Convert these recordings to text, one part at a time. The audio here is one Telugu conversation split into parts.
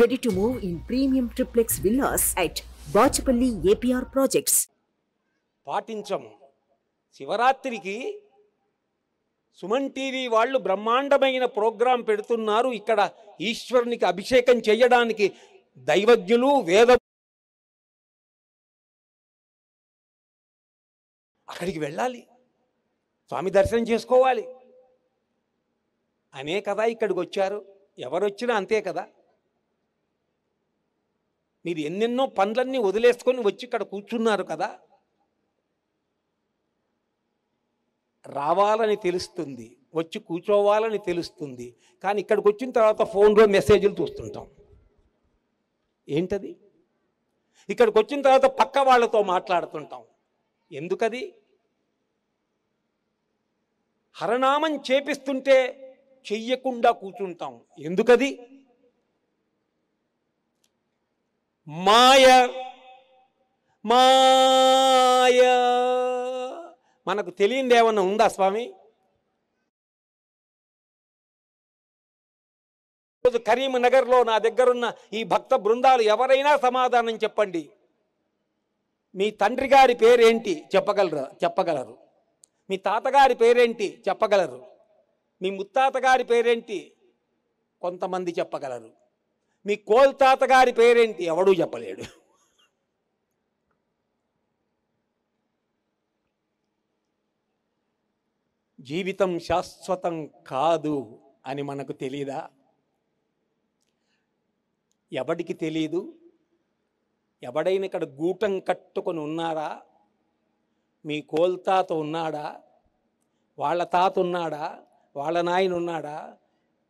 ready to move in premium triplex villas at Bachupally APR projects పాటించము శివరాత్రికి సుమన్ టీవీ వాళ్ళు బ్రహ్మాండమైన ప్రోగ్రాం పెడుతున్నారు ఇక్కడ ఈశ్వరునికి అభిషేకం చేయడానికి దైవజ్ఞులు వేద అక్కడికి వెళ్ళాలి స్వామి దర్శనం చేసుకోవాలి అనే కదా ఇక్కడికి వచ్చారు ఎవరు వచ్చినా అంతే కదా మీరు ఎన్నెన్నో పనులన్నీ వదిలేసుకొని వచ్చి ఇక్కడ కూర్చున్నారు కదా రావాలని తెలుస్తుంది వచ్చి కూర్చోవాలని తెలుస్తుంది కానీ ఇక్కడికి వచ్చిన తర్వాత ఫోన్లో మెసేజ్లు చూస్తుంటాం ఏంటది ఇక్కడికి వచ్చిన తర్వాత పక్క వాళ్ళతో మాట్లాడుతుంటాం ఎందుకది హరనామం చేపిస్తుంటే చెయ్యకుండా కూర్చుంటాం ఎందుకది మాయ మాయ మనకు తెలియంది ఏమన్నా ఉందా స్వామి ఈరోజు కరీంనగర్లో నా దగ్గరున్న ఈ భక్త బృందాలు ఎవరైనా సమాధానం చెప్పండి మీ తండ్రి గారి పేరేంటి చెప్పగలరు చెప్పగలరు మీ తాతగారి పేరేంటి చెప్పగలరు మీ ముత్తాత గారి పేరేంటి కొంతమంది చెప్పగలరు మీ కోల్తాత గారి పేరేంటి ఎవడూ చెప్పలేడు జీవితం శాశ్వతం కాదు అని మనకు తెలీదా ఎవడికి తెలీదు ఎవడైనా ఇక్కడ గూటం కట్టుకొని ఉన్నారా మీ కోల్తాత ఉన్నాడా వాళ్ళ తాత ఉన్నాడా వాళ్ళ నాయన ఉన్నాడా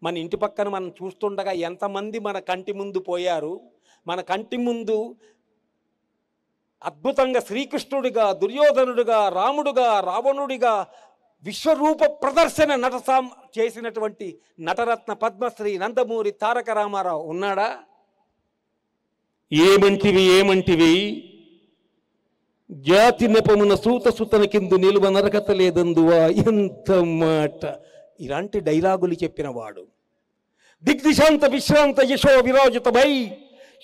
మన ఇంటి పక్కన మనం చూస్తుండగా ఎంతమంది మన కంటి ముందు పోయారు మన కంటి ముందు అద్భుతంగా శ్రీకృష్ణుడిగా దుర్యోధనుడిగా రాముడుగా రావణుడిగా విశ్వరూప ప్రదర్శన నటసాం చేసినటువంటి నటరత్న పద్మశ్రీ నందమూరి తారక రామారావు ఉన్నాడా ఏమంటివి ఏమంటివి జాతి నెపమున సూత సుతన కిందు నిలువ నరకత లేదందువా ఎంత మాట ఇలాంటి డైలాగులు చెప్పినవాడు దిగ్దిశాంత విశ్రాంత యశో విరాజితమై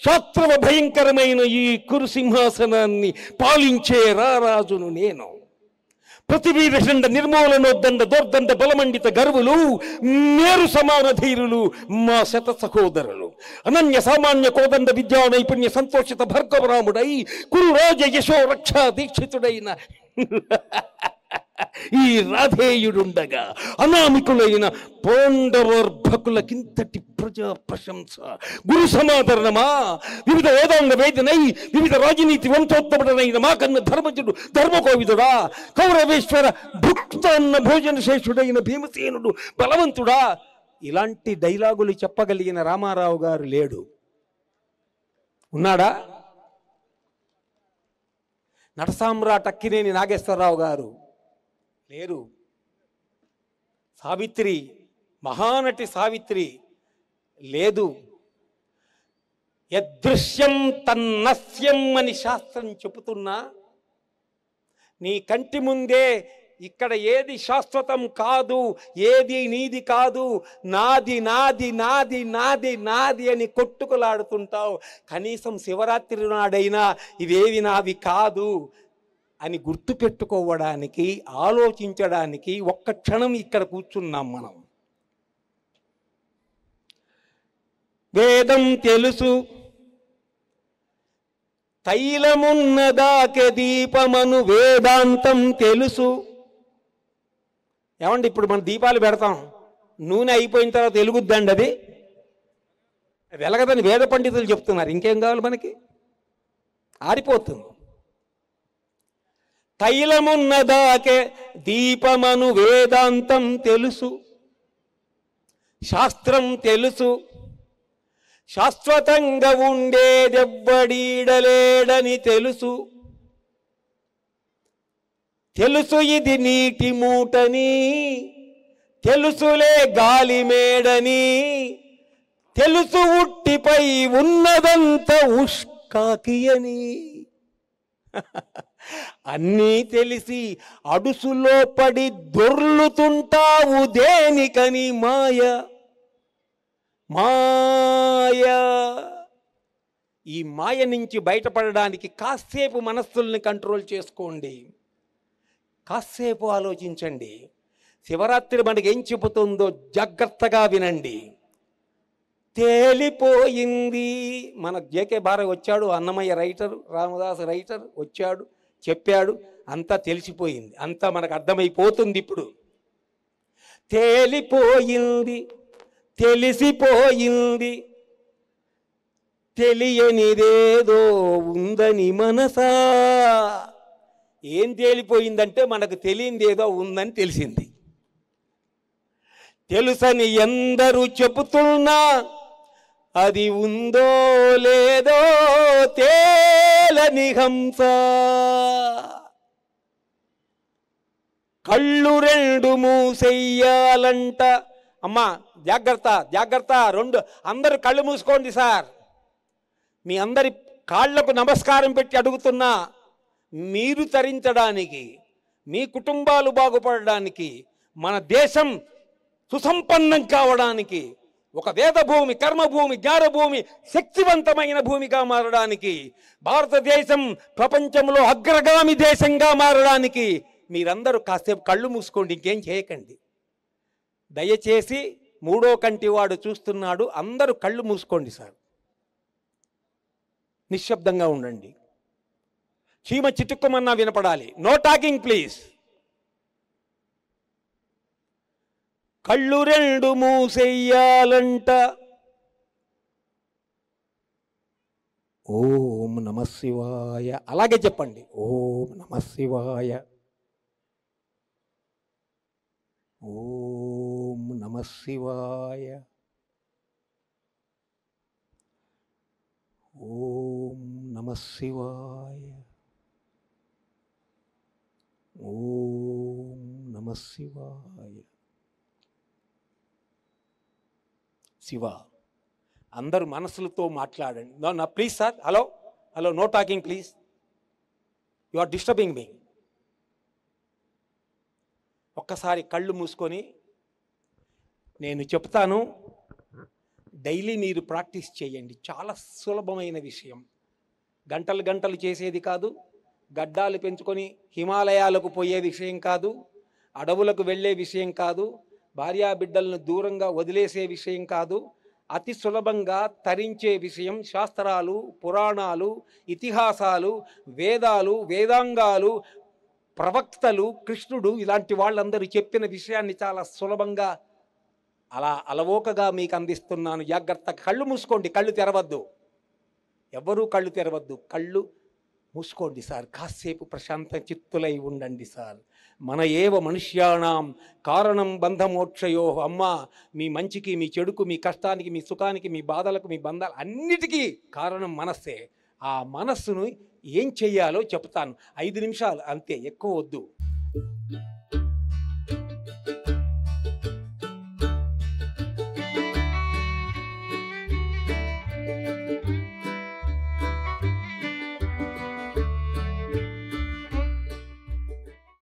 శాస్త్రవ భయంకరమైన ఈ కురుసింహాసనాన్ని పాలించే రారాజును నేను పృథివీరదండ నిర్మూలనోద్దండ దోర్దండ బలమండిత గర్వులు మేరు సమాన ధీరులు మా శత సహోదరులు అనన్య సామాన్య కోదండ విద్యా నైపుణ్య సంతోషిత భర్గవరాముడై కురురాజ యశో రక్షా దీక్షితుడైన ఈ రాధేయుడుండగా అనామికులైన పోండవర్భకులకింతటి ప్రజా ప్రశంస గురు సమాదరణమా వివిధ వేదాంగ వేదనై వివిధ రాజనీతి వంశోత్తముడనైన మా కన్న ధర్మజుడు ధర్మకోవిదుడా కౌరవేశ్వర అన్న భోజన శేషుడైన భీమసేనుడు బలవంతుడా ఇలాంటి డైలాగులు చెప్పగలిగిన రామారావు గారు లేడు ఉన్నాడా నటసామ్రాట్ అక్కినేని నాగేశ్వరరావు గారు లేరు సావిత్రి మహానటి సావిత్రి లేదు యదృశ్యం తన్నస్యం అని శాస్త్రం చెబుతున్నా నీ కంటి ముందే ఇక్కడ ఏది శాశ్వతం కాదు ఏది నీది కాదు నాది నాది నాది నాది నాది అని కొట్టుకులాడుతుంటావు కనీసం శివరాత్రి నాడైనా ఇవేవి నావి కాదు అని గుర్తుపెట్టుకోవడానికి ఆలోచించడానికి ఒక్క క్షణం ఇక్కడ కూర్చున్నాం మనం వేదం తెలుసు తైలమున్నదాకె దీపమను వేదాంతం తెలుసు ఏమండి ఇప్పుడు మనం దీపాలు పెడతాం నూనె అయిపోయిన తర్వాత వెలుగుద్దండి అది వెలగదని వేద పండితులు చెప్తున్నారు ఇంకేం కావాలి మనకి ఆరిపోతుంది తైలమున్నదాకే దీపమను వేదాంతం తెలుసు శాస్త్రం తెలుసు శాశ్వతంగా ఉండేదెవ్వడీడలేడని తెలుసు తెలుసు ఇది నీటి మూటని తెలుసులే గాలి మేడని తెలుసు ఉట్టిపై ఉన్నదంత ఉష్కాకియని అన్నీ తెలిసి అడుసులో పడి దొర్లుతుంటావు దేనికని మాయ మాయ ఈ మాయ నుంచి బయటపడడానికి కాసేపు మనస్సుల్ని కంట్రోల్ చేసుకోండి కాసేపు ఆలోచించండి శివరాత్రి మనకి ఏం చెబుతుందో జాగ్రత్తగా వినండి తేలిపోయింది మన జేకే భార్య వచ్చాడు అన్నమయ్య రైటర్ రామదాస్ రైటర్ వచ్చాడు చెప్పాడు అంతా తెలిసిపోయింది అంతా మనకు అర్థమైపోతుంది ఇప్పుడు తేలిపోయింది తెలిసిపోయింది తెలియనిదేదో ఉందని మనసా ఏం తేలిపోయిందంటే మనకు ఏదో ఉందని తెలిసింది తెలుసని ఎందరూ చెబుతున్నా అది ఉందో లేదో తే నిహంస కళ్ళు రెండు మూసెయ్యాలంట అమ్మా జాగ్రత్త జాగ్రత్త రెండు అందరు కళ్ళు మూసుకోండి సార్ మీ అందరి కాళ్లకు నమస్కారం పెట్టి అడుగుతున్నా మీరు తరించడానికి మీ కుటుంబాలు బాగుపడడానికి మన దేశం సుసంపన్నం కావడానికి ఒక వేదభూమి కర్మభూమి భూమి శక్తివంతమైన భూమిగా మారడానికి భారతదేశం ప్రపంచంలో అగ్రగామి దేశంగా మారడానికి మీరందరూ కాసేపు కళ్ళు మూసుకోండి ఇంకేం చేయకండి దయచేసి మూడో కంటి వాడు చూస్తున్నాడు అందరూ కళ్ళు మూసుకోండి సార్ నిశ్శబ్దంగా ఉండండి చీమ చిటుక్కుమన్నా వినపడాలి నో టాకింగ్ ప్లీజ్ కళ్ళు రెండు మూసెయ్యాలంట ఓం శివాయ అలాగే చెప్పండి ఓం శివాయ ఓం శివాయ ఓం శివాయ ఓం శివాయ శివ అందరు మనసులతో మాట్లాడండి నో నా please sir hello hello no talking please you are disturbing me ఒక్కసారి కళ్ళు మూసుకొని నేను చెప్తాను డైలీ మీరు ప్రాక్టీస్ చేయండి చాలా సులభమైన విషయం గంటలు గంటలు చేసేది కాదు గడ్డాలు పెంచుకొని హిమాలయాలకు పోయే విషయం కాదు అడవులకు వెళ్ళే విషయం కాదు భార్యా బిడ్డలను దూరంగా వదిలేసే విషయం కాదు అతి సులభంగా తరించే విషయం శాస్త్రాలు పురాణాలు ఇతిహాసాలు వేదాలు వేదాంగాలు ప్రవక్తలు కృష్ణుడు ఇలాంటి వాళ్ళందరూ చెప్పిన విషయాన్ని చాలా సులభంగా అలా అలవోకగా మీకు అందిస్తున్నాను జాగ్రత్త కళ్ళు మూసుకోండి కళ్ళు తెరవద్దు ఎవ్వరూ కళ్ళు తెరవద్దు కళ్ళు మూసుకోండి సార్ కాసేపు ప్రశాంత చిత్తులై ఉండండి సార్ మన ఏవ మనుష్యాణం కారణం బంధమోక్షయో అమ్మ మీ మంచికి మీ చెడుకు మీ కష్టానికి మీ సుఖానికి మీ బాధలకు మీ బంధాలు అన్నిటికీ కారణం మనస్సే ఆ మనస్సును ఏం చెయ్యాలో చెప్తాను ఐదు నిమిషాలు అంతే ఎక్కువ వద్దు